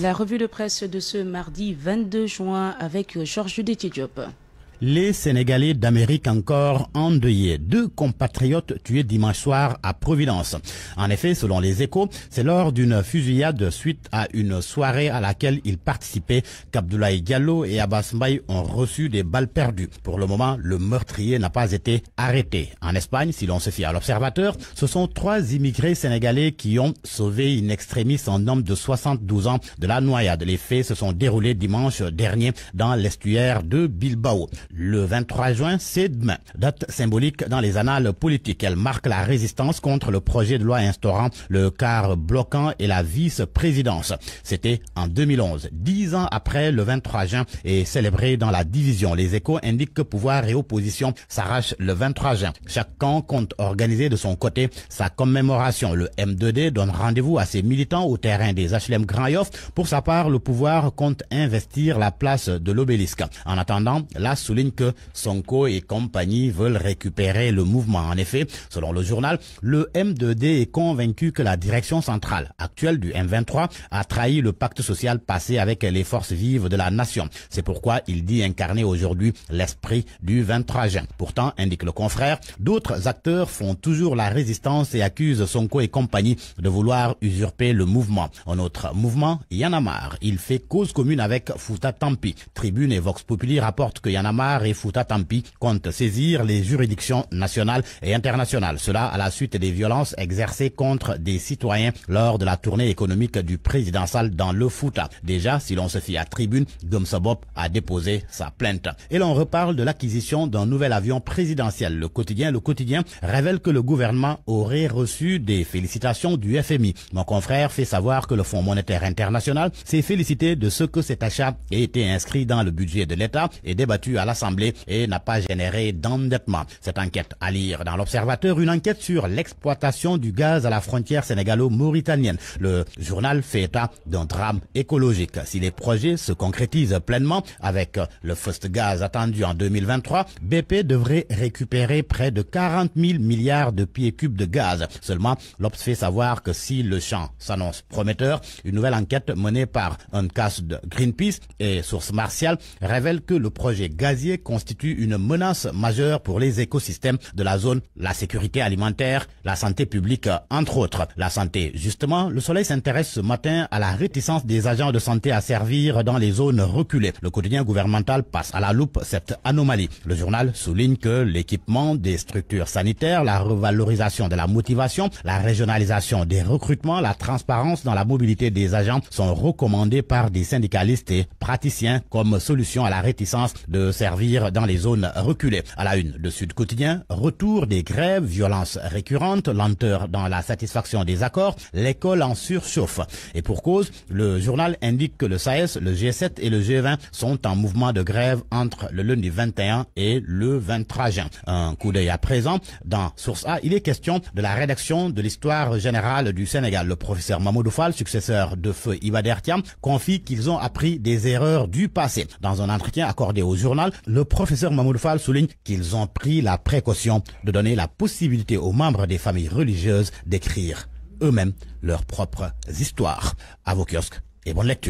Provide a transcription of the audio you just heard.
La revue de presse de ce mardi 22 juin avec Georges Détidiop. Les Sénégalais d'Amérique encore endeuillés. Deux compatriotes tués dimanche soir à Providence. En effet, selon les échos, c'est lors d'une fusillade suite à une soirée à laquelle ils participaient qu'Abdoulaye Gallo et Abbas Mbaye ont reçu des balles perdues. Pour le moment, le meurtrier n'a pas été arrêté. En Espagne, si l'on se fie à l'observateur, ce sont trois immigrés sénégalais qui ont sauvé une extrémiste en homme de 72 ans de la noyade. Les faits se sont déroulés dimanche dernier dans l'estuaire de Bilbao. Le 23 juin, c'est demain. Date symbolique dans les annales politiques. Elle marque la résistance contre le projet de loi instaurant le quart bloquant et la vice-présidence. C'était en 2011. Dix ans après, le 23 juin est célébré dans la division. Les échos indiquent que pouvoir et opposition s'arrachent le 23 juin. Chaque camp compte organiser de son côté sa commémoration. Le M2D donne rendez-vous à ses militants au terrain des HLM Grand Pour sa part, le pouvoir compte investir la place de l'obélisque. En attendant, la que Sonko et compagnie veulent récupérer le mouvement. En effet, selon le journal, le M2D est convaincu que la direction centrale actuelle du M23 a trahi le pacte social passé avec les forces vives de la nation. C'est pourquoi il dit incarner aujourd'hui l'esprit du 23 juin. Pourtant, indique le confrère, d'autres acteurs font toujours la résistance et accusent Sonko et compagnie de vouloir usurper le mouvement. Un autre mouvement, Yanamar, il fait cause commune avec Fouta Tampi. Tribune et Vox Populi rapportent que Yanamar et Fouta Tampi compte saisir les juridictions nationales et internationales. Cela à la suite des violences exercées contre des citoyens lors de la tournée économique du président dans le Fouta. Déjà, si l'on se fie à tribune, Gomsabop a déposé sa plainte. Et l'on reparle de l'acquisition d'un nouvel avion présidentiel. Le quotidien, le quotidien révèle que le gouvernement aurait reçu des félicitations du FMI. Mon confrère fait savoir que le Fonds monétaire international s'est félicité de ce que cet achat ait été inscrit dans le budget de l'État et débattu à la assemblée et n'a pas généré d'endettement. Cette enquête à lire dans l'Observateur, une enquête sur l'exploitation du gaz à la frontière sénégalo-mauritanienne. Le journal fait état d'un drame écologique. Si les projets se concrétisent pleinement avec le first gaz attendu en 2023, BP devrait récupérer près de 40 000 milliards de pieds cubes de gaz. Seulement, l'Obs fait savoir que si le champ s'annonce prometteur, une nouvelle enquête menée par un casse de Greenpeace et source martiale révèle que le projet gaz constitue une menace majeure pour les écosystèmes de la zone, la sécurité alimentaire, la santé publique, entre autres. La santé, justement, le soleil s'intéresse ce matin à la réticence des agents de santé à servir dans les zones reculées. Le quotidien gouvernemental passe à la loupe cette anomalie. Le journal souligne que l'équipement des structures sanitaires, la revalorisation de la motivation, la régionalisation des recrutements, la transparence dans la mobilité des agents sont recommandés par des syndicalistes et praticiens comme solution à la réticence de certains servir dans les zones reculées. À la une, de Sud quotidien, retour des grèves, violences récurrentes, lenteur dans la satisfaction des accords, l'école en surchauffe. Et pour cause, le journal indique que le SAES, e le G7 et le G20 sont en mouvement de grève entre le lundi 21 et le 23 juin. Un coup d'œil à présent, dans Source A, il est question de la rédaction de l'histoire générale du Sénégal. Le professeur Mamoudou Fall, successeur de Feu Ibadertiam, confie qu'ils ont appris des erreurs du passé. Dans un entretien accordé au journal, le professeur Mahmoud Fall souligne qu'ils ont pris la précaution de donner la possibilité aux membres des familles religieuses d'écrire eux-mêmes leurs propres histoires. À vos kiosques et bonne lecture.